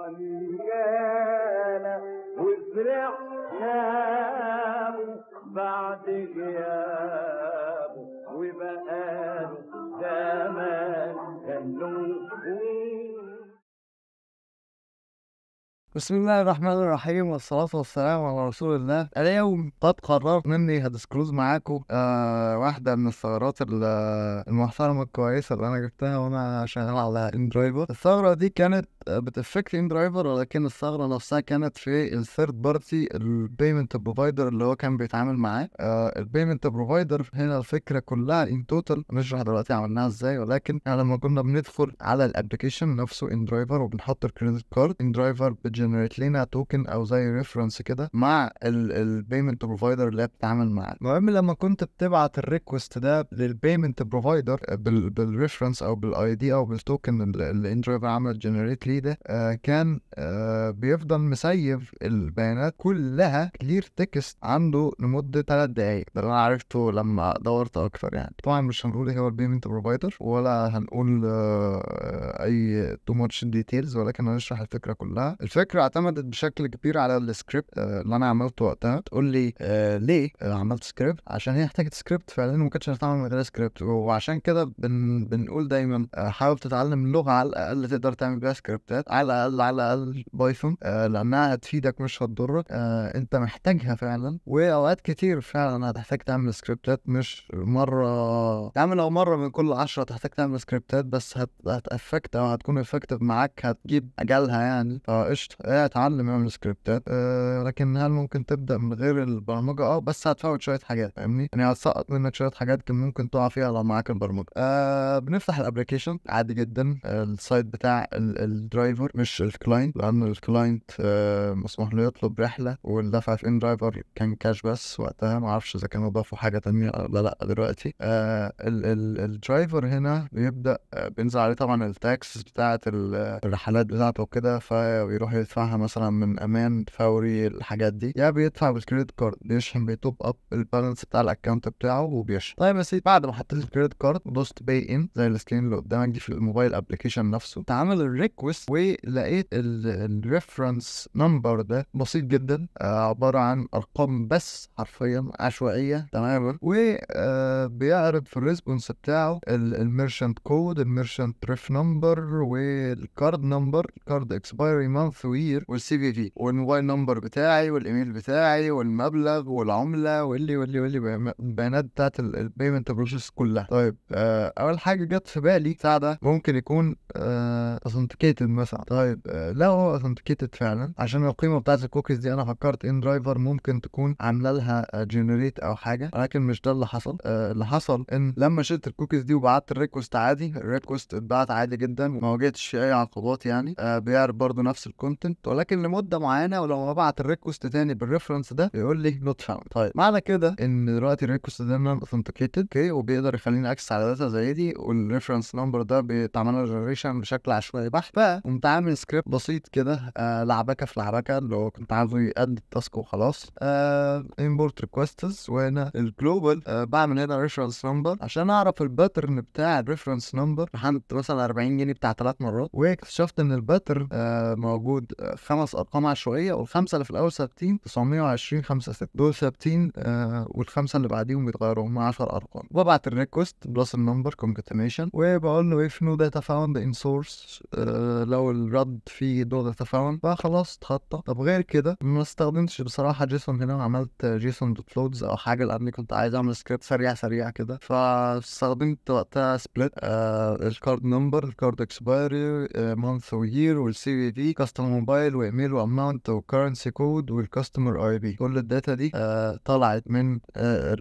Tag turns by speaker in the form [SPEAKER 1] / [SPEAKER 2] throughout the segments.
[SPEAKER 1] رجالا وزرعناه بعد غيابه وبقاله زمان كان بسم الله الرحمن الرحيم والصلاة والسلام على رسول الله اليوم قد قررت مني هدسكروز معاكم آه واحدة من الثغرات المحترمة الكويسة اللي أنا جبتها وأنا شغال على اندرويبر الثغرة دي كانت بتفكت ان درايفر ولكن الثغره نفسها كانت في الثيرد بارتي البيمنت بروفايدر اللي هو كان بيتعامل معاه آه، البيمنت بروفايدر هنا الفكره كلها ان توتال هنشرح دلوقتي عملناها ازاي ولكن احنا لما كنا بندخل على الابلكيشن نفسه ان درايفر وبنحط الكريدت كارد ان درايفر بتجنريت لنا توكن او زي ريفرنس كده مع البيمنت بروفايدر اللي هي بتتعامل معاه المهم لما كنت بتبعت الريكوست ده للبيمنت بروفايدر بالريفرنس او بالاي دي او بالتوكن اللي ان درايفر عمل جنريت فيه آه كان آه بيفضل مسيف البيانات كلها كلير تكست عنده لمده 3 دقائق ده اللي انا عرفته لما دورت اكتر يعني طبعا مش هنقول ايه هو البيمنت بروفايدر ولا هنقول آه، اي تو ماتش ديتيلز ولكن هنشرح الفكره كلها الفكره اعتمدت بشكل كبير على السكريبت آه، اللي انا عملته وقتها تقول لي آه، ليه عملت سكريبت عشان هي احتاجت سكريبت فعلا ما كانتش هتعمل من غير سكريبت وعشان كده بن بنقول دايما آه، حاول تتعلم لغه على الاقل تقدر تعمل بيها سكريبتات على الاقل على الاقل بايثون لانها هتفيدك مش هتضرك انت محتاجها فعلا واوقات كتير فعلا هتحتاج تعمل سكريبتات مش مره تعمل او مره من كل عشرة هتحتاج تعمل سكريبتات بس هت... هتأفك او آه، هتكون افكتيف معاك هتجيب اجلها يعني فقشطه آه، ايه اتعلم اعمل سكريبتات أه لكن هل ممكن تبدا من غير البرمجه اه بس هتفوت شويه حاجات فاهمني يعني هتسقط منك شويه حاجات كان ممكن تقع فيها لو معاك البرمجه أه بنفتح الابلكيشن عادي جدا السايت بتاع الدرايفر مش الكلاينت لان الكلاينت أه مسموح له يطلب رحله والدفع في ان درايفر كان كاش بس وقتها معرفش اذا كانوا ضافوا حاجه تانية ولا لا دلوقتي أه الدرايفر هنا بيبدا آه، بينزل عليه طبعا التاج التاكس بتاعة الرحلات بتاعته وكده فيروح يدفعها مثلا من امان فوري الحاجات دي يا بيدفع بالكريدت كارد بيشحن بيتوب اب البالانس بتاع الاكونت بتاعه وبيشحن طيب يا سيدي بعد ما حطيت الكريدت كارد دوست باي ان زي السكرين اللي قدامك دي في الموبايل ابلكيشن نفسه تعمل الريكوست ولقيت الريفرنس نمبر ده بسيط جدا آه، عبارة عن ارقام بس حرفيا عشوائية تماما وبيعرض آه، في الريسبونس بتاعه الميرشنت كود الميرشنت ريف نمبر نمبر والكارد نمبر الكارد اكسبايري مانث وير والسي في في والموبايل نمبر بتاعي والايميل بتاعي والمبلغ والعمله واللي واللي واللي البيانات بتاعت البيمنت بروسيس كلها طيب آه اول حاجه جت في بالي بتاع ده ممكن يكون اثنتيكيتد آه مثلا طيب آه لا هو اثنتيكيتد فعلا عشان القيمه بتاعت الكوكيز دي انا فكرت ان درايفر ممكن تكون عامله لها جنريت آه، او حاجه لكن مش ده اللي حصل آه اللي حصل ان لما شلت الكوكيز دي وبعت الريكوست عادي الريكوست اتبعت عادي جدا جدا وما واجهتش اي عقبات يعني آه بيعرض برضه نفس الكونتنت ولكن لمده معينه ولو ابعت الريكوست تاني بالريفرنس ده بيقول لي نوت فاوند طيب معنى كده ان دلوقتي الريكوست ده نون اوثنتيكيتد اوكي وبيقدر يخليني اكسس على داتا زي دي والريفرنس نمبر ده بيتعمل له جنريشن بشكل عشوائي بحت فقمت عامل سكريبت بسيط كده آه لعبكه في لعبكه اللي هو كنت عايزه قد التاسك وخلاص امبورت آه، ريكوستس وهنا الجلوبال آه بعمل هنا ريفرنس نمبر عشان اعرف الباترن بتاع الريفرنس نمبر لحد مثلا 40 جنيه بتاع ثلاث مرات واكتشفت ان الباتر آه موجود آه، خمس ارقام عشوائيه والخمسه اللي في الاول ثابتين 920 5 6 دول ثابتين آه والخمسه اللي بعديهم بيتغيروا هم 10 ارقام وببعت الريكوست بلس النمبر كونكاتينيشن وبقول له اف نو داتا فاوند ان سورس لو الرد فيه نو داتا فاوند فخلاص اتخطى طب غير كده ما استخدمتش بصراحه جيسون هنا وعملت جيسون دوت لودز او حاجه لاني كنت عايز اعمل سكريبت سريع سريع كده فاستخدمت وقتها سبليت آه الكارد نمبر الكارد كارد اكسبايري مانث وير والسي في في كاستمر موبايل وايميل واماونت وكرنسي كود والكاستمر اي بي كل الداتا دي آه طلعت من آه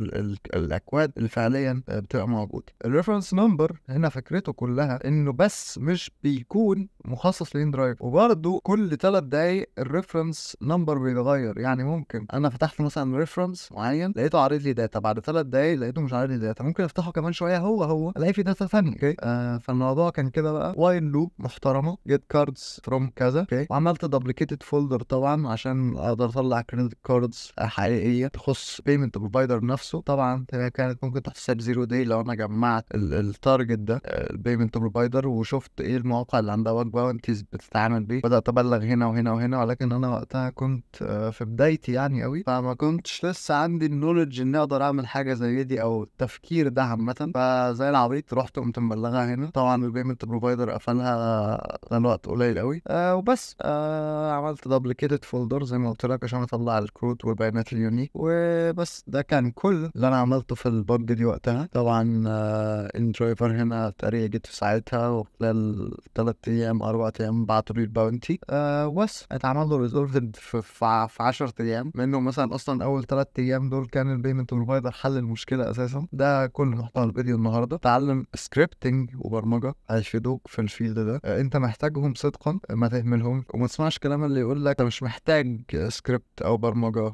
[SPEAKER 1] الاكواد اللي فعليا آه بتبقى موجوده الريفرنس نمبر هنا فكرته كلها انه بس مش بيكون مخصص لين درايف وبرده كل ثلاث دقايق الريفرنس نمبر بيتغير يعني ممكن انا فتحت مثلا ريفرنس معين لقيته عارض لي داتا بعد ثلاث دقايق لقيته مش عارض لي داتا ممكن افتحه كمان شويه هو هو الاقي في داتا ثانيه اوكي آه فالموضوع كان كده بقى وايل لوب محترمه جيت كاردز فروم كذا اوكي وعملت دبليكيتد فولدر طبعا عشان اقدر اطلع كريدت كاردز حقيقيه تخص بيمنت بروفايدر نفسه طبعا كانت ممكن تحسب زيرو داي لو انا جمعت التارجت ده البيمنت بروفايدر وشفت ايه المواقع اللي عندها ورك باونتيز بتتعامل بيه بدات ابلغ هنا وهنا وهنا ولكن انا وقتها كنت آه، في بدايتي يعني قوي فما كنتش لسه عندي النولج اني اقدر اعمل حاجه زي دي او التفكير ده عامه فزي العبيط رحت قمت مبلغها هنا طبعا البيمنت بروفايدر سبايدر قفلها كان وقت قليل قوي آه وبس آه عملت دوبليكيتد فولدر زي ما قلت لك عشان اطلع الكروت والبيانات اليونيك وبس ده كان كل اللي انا عملته في البج دي وقتها طبعا آه الدرايفر هنا تقريبا جيت في ساعتها وخلال ثلاث ايام اربع ايام بعتوا لي الباونتي آه بس اتعمل له ريزولفد في, 10 ايام منه مثلا اصلا اول ثلاث ايام دول كان البيمنت بروفايدر حل المشكله اساسا ده كل محتوى الفيديو النهارده اتعلم سكريبتنج وبرمجه في يساعدوك في الفيلد ده آه، انت محتاجهم صدقا آه، ما تهملهم وما تسمعش كلام اللي يقول لك انت مش محتاج سكريبت او برمجه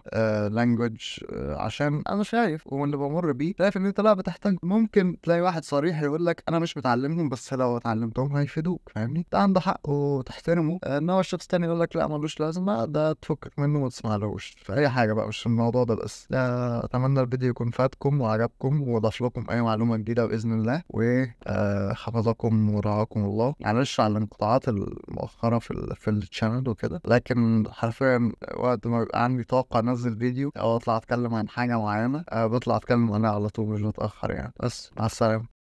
[SPEAKER 1] لانجوج آه، عشان انا شايف ومن اللي بمر بيه شايف ان انت لا بتحتاج ممكن تلاقي واحد صريح يقول لك انا مش متعلمهم بس لو اتعلمتهم هيفيدوك فاهمني ده عنده حق وتحترمه ان هو الشخص الثاني يقول لك لا ملوش لازمه ده تفك منه وما تسمعلوش في اي حاجه بقى مش الموضوع ده بس اتمنى الفيديو يكون فاتكم وعجبكم واضاف لكم اي معلومه جديده باذن الله وحفظكم ورعاكم رحمكم الله معلش على الانقطاعات المؤخره في في الشانل وكده لكن حرفيا وقت ما بيبقى عندي طاقه انزل فيديو او اطلع اتكلم عن حاجه معينه آه، بطلع اتكلم عنها على طول مش متاخر يعني بس مع السلامه